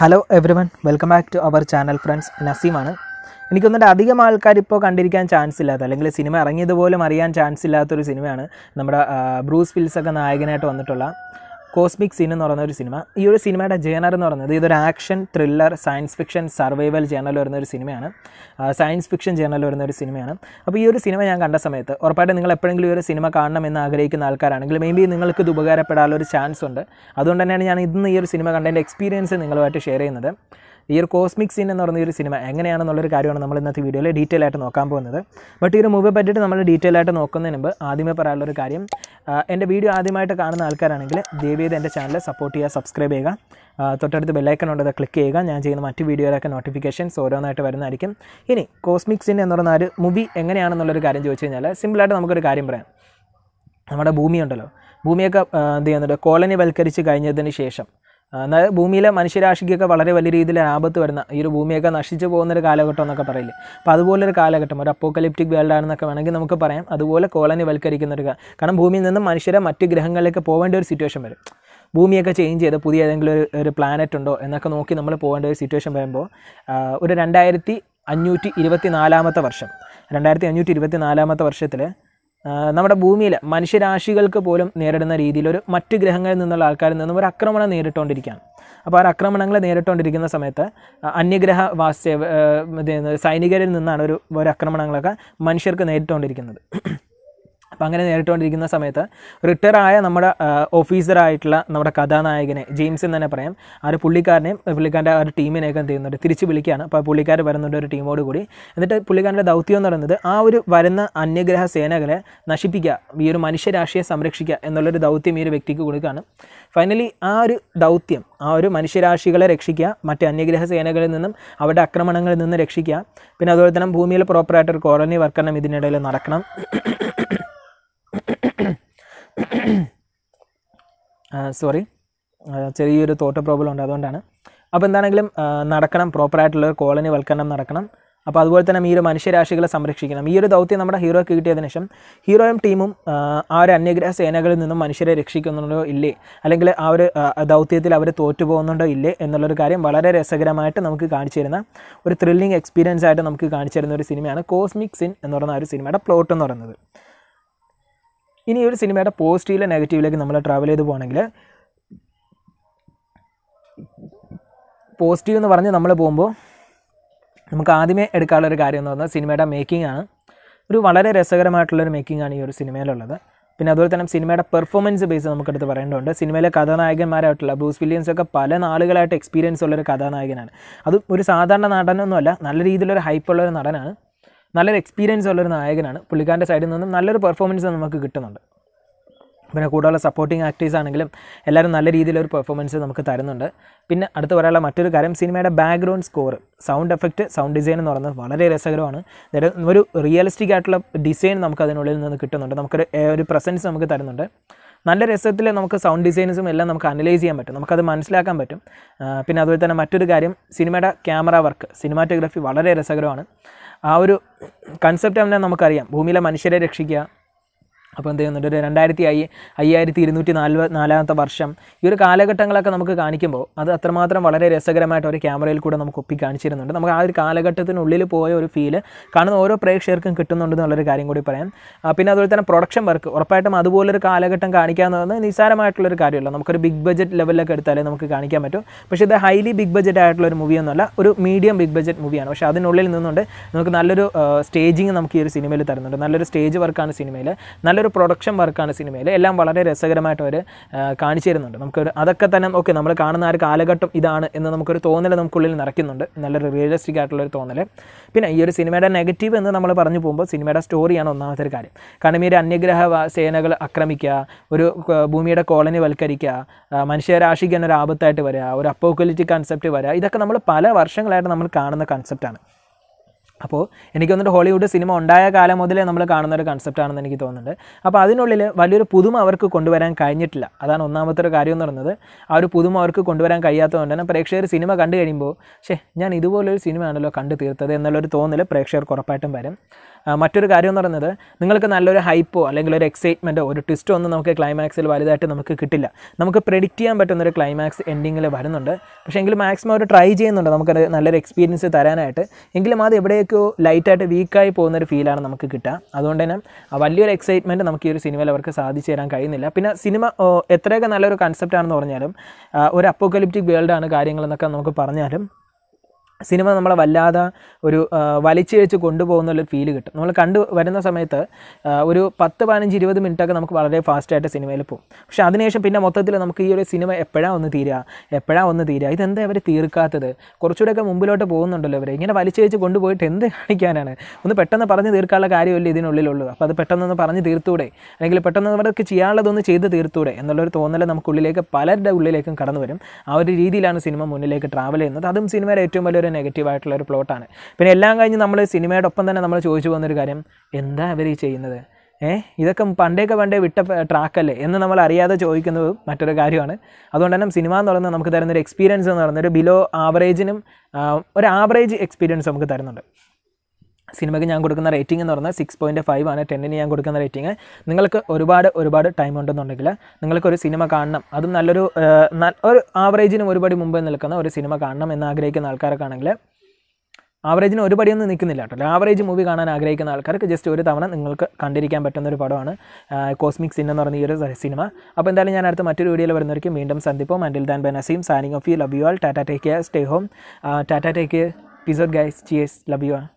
hello everyone welcome back to our channel friends നസീമാണ് എനിക്കൊന്നിട്ട് അധികം ആൾക്കാർ ഇപ്പോൾ കണ്ടിരിക്കാൻ ചാൻസ് ഇല്ലാത്ത അല്ലെങ്കിൽ സിനിമ ഇറങ്ങിയത് പോലും അറിയാൻ ചാൻസ് ഇല്ലാത്തൊരു സിനിമയാണ് നമ്മുടെ ബ്രൂസ് ഫിൽസൊക്കെ നായകനായിട്ട് വന്നിട്ടുള്ള കോസ്മിക് സീൻ എന്ന് പറയുന്ന ഒരു സിനിമ ഈ ഒരു സിനിമയുടെ ജേണർ എന്ന് പറയുന്നത് ഇതൊരു action thriller science fiction survival genre വരുന്ന ഒരു സിനിമയാണ് സയൻസ് ഫിക്ഷൻ ജേണൽ വരുന്ന ഒരു സിനിമയാണ് അപ്പോൾ ഈ ഒരു സിനിമ ഞാൻ കണ്ട സമയത്ത് ഉറപ്പായിട്ടും നിങ്ങൾ എപ്പോഴെങ്കിലും ഈ ഒരു സിനിമ കാണണമെന്ന് ആഗ്രഹിക്കുന്ന ആൾക്കാരാണെങ്കിൽ മേ ബി നിങ്ങൾക്ക് ഇത് ഉപകാരപ്പെടാനുള്ള ഒരു ചാൻസ് ഉണ്ട് അതുകൊണ്ട് തന്നെയാണ് ഞാൻ ഇന്ന് ഈ ഒരു സിനിമ കണ്ടതിൻ്റെ എക്സ്പീരിയൻസ് നിങ്ങളുമായിട്ട് ഷെയർ ചെയ്യുന്നത് ഈ ഒരു കോസ്മിക് സീൻ എന്ന് പറഞ്ഞ ഒരു സിനിമ എങ്ങനെയാണെന്നുള്ളൊരു കാര്യമാണ് നമ്മൾ ഇന്നത്തെ വീഡിയോയിൽ ഡീറ്റെയിൽ ആയിട്ട് നോക്കാൻ പോകുന്നത് ബട്ട് ഈ ഒരു മൂവി പറ്റിയിട്ട് നമ്മൾ ഡീറ്റെയിൽ ആയിട്ട് നോക്കുന്നതിന് മുമ്പ് ആദ്യമേ പറയാനുള്ളൊരു കാര്യം എൻ്റെ വീഡിയോ ആദ്യമായിട്ട് കാണുന്ന ആൾക്കാരാണെങ്കിൽ ദയവേത് എൻ്റെ ചാനൽ സപ്പോർട്ട് ചെയ്യുക സബ്സ്ക്രൈബ് ചെയ്യുക തൊട്ടടുത്ത് ബെല്ലൈക്കൺ ഉണ്ടത് ക്ലിക്ക് ചെയ്യുക ഞാൻ ചെയ്യുന്ന മറ്റ് വീഡിയോയിലൊക്കെ നോട്ടിഫിക്കേഷൻസ് ഓരോന്നായിട്ട് വരുന്നതായിരിക്കും ഇനി കോസ്മിക് സിൻ എന്ന് പറഞ്ഞാൽ ഒരു മൂവി എങ്ങനെയാണെന്നുള്ളൊരു കാര്യം ചോദിച്ചു കഴിഞ്ഞാൽ സിമ്പിളായിട്ട് നമുക്കൊരു കാര്യം പറയാം നമ്മുടെ ഭൂമിയുണ്ടല്ലോ ഭൂമിയൊക്കെ എന്ത് ചെയ്യുന്നുണ്ട് വൽക്കരിച്ച് കഴിഞ്ഞതിന് ശേഷം എന്നാൽ ഭൂമിയിലെ മനുഷ്യരാശിക്കൊക്കെ വളരെ വലിയ രീതിയിൽ ആപത്ത് വരുന്ന ഈ ഒരു ഭൂമിയൊക്കെ നശിച്ചു ഒരു കാലഘട്ടം എന്നൊക്കെ പറയില്ലേ അപ്പോൾ അതുപോലൊരു കാലഘട്ടം ഒരു അപ്പോക്കലിപ്റ്റിക് വേൾഡ് ആണെന്നൊക്കെ വേണമെങ്കിൽ നമുക്ക് പറയാം അതുപോലെ കോളനി വൽക്കരിക്കുന്ന ഒരു കാരണം ഭൂമിയിൽ നിന്നും മനുഷ്യരെ മറ്റ് ഗ്രഹങ്ങളിലേക്ക് പോകേണ്ട ഒരു സിറ്റുവേഷൻ വരും ഭൂമിയൊക്കെ ചേഞ്ച് ചെയ്ത് പുതിയ ഏതെങ്കിലും ഒരു ഒരു പ്ലാനറ്റ് ഉണ്ടോ എന്നൊക്കെ നോക്കി നമ്മൾ പോകേണ്ട ഒരു സിറ്റുവേഷൻ വരുമ്പോൾ ഒരു രണ്ടായിരത്തി അഞ്ഞൂറ്റി ഇരുപത്തി നാലാമത്തെ വർഷം രണ്ടായിരത്തി അഞ്ഞൂറ്റി ഇരുപത്തി നാലാമത്തെ വർഷത്തിൽ നമ്മുടെ ഭൂമിയിൽ മനുഷ്യരാശികൾക്ക് പോലും നേരിടുന്ന രീതിയിൽ ഒരു മറ്റ് ഗ്രഹങ്ങളിൽ നിന്നുള്ള ആൾക്കാരിൽ നിന്നും ഒരു ആക്രമണം നേരിട്ടുകൊണ്ടിരിക്കുകയാണ് അപ്പോൾ ആ ആക്രമണങ്ങൾ നേരിട്ടുകൊണ്ടിരിക്കുന്ന സമയത്ത് അന്യഗ്രഹ വാസ്യ സൈനികരിൽ നിന്നാണ് ഒരു ഒരു ആക്രമണങ്ങളൊക്കെ മനുഷ്യർക്ക് നേരിട്ടുകൊണ്ടിരിക്കുന്നത് അപ്പോൾ അങ്ങനെ നേരിട്ടുകൊണ്ടിരിക്കുന്ന സമയത്ത് റിട്ടയർ ആയ നമ്മുടെ ഓഫീസറായിട്ടുള്ള നമ്മുടെ കഥാനായകനെ ജെയിംസ് എന്ന് തന്നെ പറയാം ആ ഒരു പുള്ളിക്കാരനെയും പുള്ളിക്കാരൻ്റെ ആ ഒരു ടീമിനെയൊക്കെ എന്ത് ചെയ്യുന്നുണ്ട് തിരിച്ച് വിളിക്കുകയാണ് അപ്പോൾ പുള്ളിക്കാർ വരുന്നുണ്ട് ഒരു ടീമോട് കൂടി എന്നിട്ട് പുള്ളിക്കാരൻ്റെ ദൗത്യം എന്ന് പറയുന്നത് ആ ഒരു വരുന്ന അന്യഗ്രഹ സേനകളെ നശിപ്പിക്കുക ഈ ഒരു മനുഷ്യരാശിയെ സംരക്ഷിക്കുക എന്നുള്ളൊരു ദൗത്യം ഈ ഒരു വ്യക്തിക്ക് കൊടുക്കുകയാണ് ഫൈനലി ആ ഒരു ദൗത്യം ആ ഒരു മനുഷ്യരാശികളെ രക്ഷിക്കുക മറ്റ് അന്യഗ്രഹ സേനകളിൽ നിന്നും അവരുടെ ആക്രമണങ്ങളിൽ നിന്ന് രക്ഷിക്കുക പിന്നെ അതുപോലെ തന്നെ ഭൂമിയിൽ പ്രോപ്പറായിട്ടൊരു കോളനി വർക്കരണം ഇതിനിടയിൽ നടക്കണം സോറി ചെറിയൊരു തോട്ട പ്രോബ്ലം ഉണ്ട് അതുകൊണ്ടാണ് അപ്പോൾ എന്താണെങ്കിലും നടക്കണം പ്രോപ്പറായിട്ടുള്ള കോളനി വൽക്കരണം നടക്കണം അപ്പോൾ അതുപോലെ തന്നെ ഈ ഒരു മനുഷ്യരാശികളെ സംരക്ഷിക്കണം ഈ ഒരു ദൗത്യം നമ്മുടെ ഹീറോയ്ക്ക് കിട്ടിയതിനു ശേഷം ഹീറോയും ടീമും ആ ഒരു അന്യഗ്രഹ സേനകളിൽ നിന്നും മനുഷ്യരെ രക്ഷിക്കുന്നുണ്ടോ ഇല്ലേ അല്ലെങ്കിൽ ആ ഒരു ദൗത്യത്തിൽ അവർ തോറ്റുപോകുന്നുണ്ടോ ഇല്ലേ എന്നുള്ളൊരു കാര്യം വളരെ രസകരമായിട്ട് നമുക്ക് കാണിച്ചു തരുന്ന ഒരു ത്രില്ലിങ് എക്സ്പീരിയൻസ് ആയിട്ട് നമുക്ക് കാണിച്ചു തരുന്ന ഒരു സിനിമയാണ് കോസ്മിക് സിൻ എന്ന് പറയുന്ന ആ ഒരു സിനിമയുടെ പ്ലോട്ട് എന്ന് പറയുന്നത് ഇനി ഒരു സിനിമയുടെ പോസിറ്റീവിലെ നെഗറ്റീവിലേക്ക് നമ്മൾ ട്രാവൽ ചെയ്ത് പോകണമെങ്കിൽ പോസിറ്റീവ് എന്ന് പറഞ്ഞ് നമ്മൾ പോകുമ്പോൾ നമുക്ക് ആദ്യമേ എടുക്കാനുള്ള ഒരു കാര്യം എന്ന് പറഞ്ഞാൽ സിനിമയുടെ മേക്കിംഗ് ആണ് ഒരു വളരെ രസകരമായിട്ടുള്ളൊരു മേക്കിംഗ് ആണ് ഈ ഒരു സിനിമയിലുള്ളത് പിന്നെ അതുപോലെ തന്നെ സിനിമയുടെ പെർഫോമൻസ് ബേസ് നമുക്കെടുത്ത് പറയേണ്ടതുണ്ട് സിനിമയിലെ കഥാനായകന്മാരായിട്ടുള്ള ബ്രൂസ് വില്യംസ് ഒക്കെ പല നാളുകളായിട്ട് എക്സ്പീരിയൻസ് ഉള്ളൊരു കഥാനായകനാണ് അത് ഒരു സാധാരണ നടനൊന്നുമല്ല നല്ല രീതിയിലൊരു ഹൈപ്പുള്ളൊരു നടനാണ് നല്ലൊരു എക്സ്പീരിയൻസ് ഉള്ളൊരു നായകനാണ് പുള്ളിക്കാരൻ്റെ സൈഡിൽ നിന്നും നല്ലൊരു പെർഫോമൻസ് നമുക്ക് കിട്ടുന്നുണ്ട് പിന്നെ കൂടുതലുള്ള സപ്പോർട്ടിങ് ആക്ടേഴ്സ് ആണെങ്കിലും എല്ലാവരും നല്ല രീതിയിലൊരു പെർഫോമൻസ് നമുക്ക് തരുന്നുണ്ട് പിന്നെ അടുത്ത് പറയാനുള്ള മറ്റൊരു കാര്യം സിനിമയുടെ background score sound effect sound design എന്ന് പറയുന്നത് വളരെ രസകരമാണ് ഒരു റിയലിസ്റ്റിക് ആയിട്ടുള്ള ഡിസൈൻ നമുക്ക് അതിനുള്ളിൽ നിന്ന് കിട്ടുന്നുണ്ട് നമുക്കൊരു ഒരു പ്രസൻസ് നമുക്ക് തരുന്നുണ്ട് നല്ല രസത്തിൽ നമുക്ക് സൗണ്ട് ഡിസൈൻസും എല്ലാം നമുക്ക് അനലൈസ് ചെയ്യാൻ പറ്റും നമുക്കത് മനസ്സിലാക്കാൻ പറ്റും പിന്നെ അതുപോലെ തന്നെ മറ്റൊരു കാര്യം സിനിമയുടെ ക്യാമറ വർക്ക് സിനിമാറ്റോഗ്രാഫി വളരെ രസകരമാണ് ആ ഒരു കൺസെപ്റ്റ് തന്നെ നമുക്കറിയാം ഭൂമിയിലെ മനുഷ്യരെ രക്ഷിക്കുക അപ്പോൾ എന്ത് ചെയ്യുന്നുണ്ട് ഒരു രണ്ടായിരത്തി അയ്യ അയ്യായിരത്തി ഇരുന്നൂറ്റി നാല് നാലാമത്തെ വർഷം ഈ ഒരു കാലഘട്ടങ്ങളൊക്കെ നമുക്ക് കാണിക്കുമ്പോൾ അത് അത്രമാത്രം വളരെ രസകരമായിട്ട് ഒരു ക്യാമറയിൽ കൂടെ നമുക്ക് ഒപ്പി കാണിച്ചിരുന്നുണ്ട് നമുക്ക് ആ ഒരു കാലഘട്ടത്തിനുള്ളിൽ പോയ ഒരു ഫീല് കാണുന്ന ഓരോ പ്രേക്ഷകർക്കും കിട്ടുന്നുണ്ട് എന്നുള്ളൊരു കാര്യം കൂടി പറയാം പിന്നെ അതുപോലെ തന്നെ പ്രൊഡക്ഷൻ വർക്ക് ഉറപ്പായിട്ടും അതുപോലൊരു കാലഘട്ടം കാണിക്കുക എന്ന് പറഞ്ഞാൽ നിസ്സാരമായിട്ടുള്ളൊരു കാര്യമല്ല നമുക്കൊരു ബിഗ് ബഡ്ജറ്റ് ലെവലിലൊക്കെ എടുത്താലേ നമുക്ക് കാണിക്കാൻ പറ്റും പക്ഷേ ഇത് ഹൈലി ബിഗ് ബഡ്ജറ്റ് ആയിട്ടുള്ള ഒരു മൂവിയൊന്നുമല്ല ഒരു മീഡിയം ബിഗ് ബഡ്ജറ്റ് മൂവിയാണ് പക്ഷേ അതിനുള്ളിൽ നിന്നുകൊണ്ട് നമുക്ക് നല്ലൊരു സ്റ്റേജിങ് നമുക്ക് ഈ ഒരു സിനിമയിൽ തരുന്നുണ്ട് നല്ലൊരു സ്റ്റേജ് വർക്കാണ് സിനിമയിൽ നല്ലൊരു ഒരു പ്രൊഡക്ഷൻ വർക്കാണ് സിനിമയിൽ എല്ലാം വളരെ രസകരമായിട്ട് അവർ കാണിച്ചു തരുന്നുണ്ട് നമുക്ക് അതൊക്കെ തന്നെ ഓക്കെ നമ്മൾ കാണുന്ന ആ ഒരു കാലഘട്ടം ഇതാണ് എന്ന് നമുക്കൊരു തോന്നൽ നമുക്കുള്ളിൽ നിറയ്ക്കുന്നുണ്ട് നല്ലൊരു റിയലിസ്റ്റിക് ആയിട്ടുള്ളൊരു തോന്നൽ പിന്നെ ഈ ഒരു സിനിമയുടെ നെഗറ്റീവ് എന്ന് നമ്മൾ പറഞ്ഞു പോകുമ്പോൾ സിനിമയുടെ സ്റ്റോറിയാണ് ഒന്നാമത്തെ ഒരു കാര്യം കാരണം ഈ ഒരു അന്യഗ്രഹ സേനകൾ ആക്രമിക്കുക ഒരു ഭൂമിയുടെ കോളനി വൽക്കരിക്കുക മനുഷ്യരാശിക്ക് തന്നെ ഒരു ആപത്തായിട്ട് വരിക ഒരു അപ്പോക്കലിറ്റിക് കൺസെപ്റ്റ് വരിക ഇതൊക്കെ നമ്മൾ പല വർഷങ്ങളായിട്ട് നമ്മൾ കാണുന്ന കൺസെപ്റ്റാണ് അപ്പോൾ എനിക്ക് തോന്നുന്നു ഹോളിവുഡ് സിനിമ ഉണ്ടായ കാലം മുതലേ നമ്മൾ കാണുന്ന ഒരു ആണെന്ന് എനിക്ക് തോന്നുന്നുണ്ട് അപ്പോൾ അതിനുള്ളിൽ വലിയൊരു പുതുമ അവർക്ക് കൊണ്ടുവരാൻ കഴിഞ്ഞിട്ടില്ല അതാണ് ഒന്നാമത്തെ ഒരു കാര്യം എന്ന് പറയുന്നത് ആ ഒരു പുതുമ അവർക്ക് കൊണ്ടുവരാൻ കഴിയാത്തതുകൊണ്ട് തന്നെ പ്രേക്ഷകർ സിനിമ കണ്ടു കഴിയുമ്പോൾ പക്ഷേ ഞാൻ ഇതുപോലൊരു സിനിമയാണല്ലോ കണ്ടു തീർത്തത് എന്നുള്ളൊരു തോന്നൽ പ്രേക്ഷകർക്ക് ഉറപ്പായിട്ടും വരും മറ്റൊരു കാര്യം എന്ന് പറയുന്നത് നിങ്ങൾക്ക് നല്ലൊരു ഹൈപ്പോ അല്ലെങ്കിൽ ഒരു എക്സൈറ്റ്മെൻറ്റോ ഒരു ട്വിസ്റ്റോ ഒന്നും നമുക്ക് ക്ലൈമാക്സിൽ വലുതായിട്ട് നമുക്ക് കിട്ടില്ല നമുക്ക് പ്രെഡിക്റ്റ് ചെയ്യാൻ പറ്റുന്ന ഒരു ക്ലൈമാക്സ് എൻഡിങ്ങിൽ വരുന്നുണ്ട് പക്ഷേ എങ്കിലും മാക്സിമം അവർ ട്രൈ ചെയ്യുന്നുണ്ട് നമുക്ക് നല്ലൊരു എക്സ്പീരിയൻസ് തരാനായിട്ട് എങ്കിലും അത് എവിടെയൊക്കെയോ ലൈറ്റായിട്ട് വീക്കായി പോകുന്നൊരു ഫീലാണ് നമുക്ക് കിട്ടുക അതുകൊണ്ട് തന്നെ വലിയൊരു എക്സൈറ്റ്മെൻറ്റ് നമുക്ക് ഈ ഒരു സിനിമയിൽ അവർക്ക് സാധിച്ചു തരാൻ കഴിയുന്നില്ല പിന്നെ സിനിമ എത്രയൊക്കെ നല്ലൊരു കൺസെപ്റ്റാണെന്ന് ആണെന്ന് പറഞ്ഞാലും ഒരു അപ്പോക്കലിപ്റ്റിക് വേൾഡാണ് കാര്യങ്ങളെന്നൊക്കെ നമുക്ക് പറഞ്ഞാലും സിനിമ നമ്മളെ വല്ലാതെ ഒരു വലിച്ചിഴച്ച് കൊണ്ടുപോകുന്ന ഒരു ഫീൽ കിട്ടും നമ്മൾ കണ്ടു വരുന്ന സമയത്ത് ഒരു പത്ത് പതിനഞ്ച് ഇരുപത് മിനിറ്റൊക്കെ നമുക്ക് വളരെ ഫാസ്റ്റായിട്ട് സിനിമയിൽ പോകും പക്ഷെ അതിനുശേഷം പിന്നെ മൊത്തത്തിൽ നമുക്ക് ഈ ഒരു സിനിമ എപ്പോഴാണ് ഒന്ന് തീരുക എപ്പോഴാണ് ഒന്ന് തീരുക ഇതെന്താ അവർ തീർക്കാത്തത് കുറച്ചുകൂടെയൊക്കെ മുമ്പിലോട്ട് പോകുന്നുണ്ടല്ലോ ഇവർ ഇങ്ങനെ വലിച്ചിഴച്ച് കൊണ്ടുപോയിട്ട് എന്ത് കാണിക്കാനാണ് ഒന്ന് പെട്ടെന്ന് പറഞ്ഞ് തീർക്കാനുള്ള കാര്യമല്ലേ ഇതിനുള്ളിലുള്ളൂ അപ്പോൾ അത് പെട്ടെന്നൊന്ന് പറഞ്ഞ് തീർത്തൂടെ അല്ലെങ്കിൽ പെട്ടെന്ന് അവർക്ക് ചെയ്യാനുള്ളതൊന്ന് ചെയ്ത് തീർത്തൂടെ എന്നുള്ളൊരു തോന്നൽ നമുക്കുള്ളിലേക്ക് പലരുടെ ഉള്ളിലേക്കും കടന്നു വരും ആ ഒരു രീതിയിലാണ് സിനിമ മുന്നിലേക്ക് ട്രാവൽ ചെയ്യുന്നത് അതും സിനിമയുടെ ഏറ്റവും വലിയൊരു നെഗറ്റീവ് ആയിട്ടുള്ള ഒരു പ്ലോട്ടാണ് പിന്നെ എല്ലാം കഴിഞ്ഞ് നമ്മൾ സിനിമയുടെ ഒപ്പം തന്നെ നമ്മൾ ചോദിച്ചു പോകുന്നൊരു കാര്യം എന്താ അവർ ഈ ചെയ്യുന്നത് ഏഹ് ഇതൊക്കെ പണ്ടേക്ക് പണ്ടേ വിട്ട ട്രാക്കല്ലേ എന്ന് നമ്മൾ അറിയാതെ ചോദിക്കുന്നത് മറ്റൊരു കാര്യമാണ് അതുകൊണ്ട് തന്നെ സിനിമ എന്ന് പറയുന്നത് നമുക്ക് തരുന്നൊരു എക്സ്പീരിയൻസ് എന്ന് പറയുന്നത് ഒരു ബിലോ ആവറേജിനും ഒരു ആവറേജ് എക്സ്പീരിയൻസ് നമുക്ക് തരുന്നുണ്ട് സിനിമയ്ക്ക് ഞാൻ കൊടുക്കുന്ന റേറ്റിംഗ് എന്ന് പറഞ്ഞാൽ സിക്സ് പോയിൻറ്റ് ഫൈവ് ആണ് ടെന്നിന് ഞാൻ കൊടുക്കുന്ന റേറ്റിംഗ് നിങ്ങൾക്ക് ഒരുപാട് ഒരുപാട് ടൈം ഉണ്ടെന്നുണ്ടെങ്കിൽ നിങ്ങൾക്കൊരു സിനിമ കാണണം അതും നല്ലൊരു ഒരു ആവറേജിനും ഒരുപടി മുമ്പേ നിൽക്കുന്ന ഒരു സിനിമ കാണണം എന്ന് ആഗ്രഹിക്കുന്ന ആൾക്കാർക്കാണെങ്കിൽ ആവറേജിന് ഒരുപടി ഒന്നും നിൽക്കുന്നില്ല കേട്ടോ ആവറേജ് മൂവി കാണാൻ ആഗ്രഹിക്കുന്ന ആൾക്കാർക്ക് ജസ്റ്റ് ഒരു തവണ നിങ്ങൾക്ക് കണ്ടിരിക്കാൻ പറ്റുന്ന ഒരു പടമാണ് കോസ്മിക് സിൻ എന്ന് പറഞ്ഞ ഈ ഒരു സിനിമ അപ്പോൾ എന്തായാലും ഞാൻ അടുത്ത മറ്റൊരു വീഡിയോയിൽ വരുന്നവർക്കും വീണ്ടും സന്ദിപ്പോ മൻഡിൽ ദാൻ ബനസീം signing off you love you all ടാറ്റാ ടേക്ക് കെയർ സ്റ്റേ ഹോം ടാറ്റാ ടേക്ക് കെയർ പിസോഡ് guys cheers love you all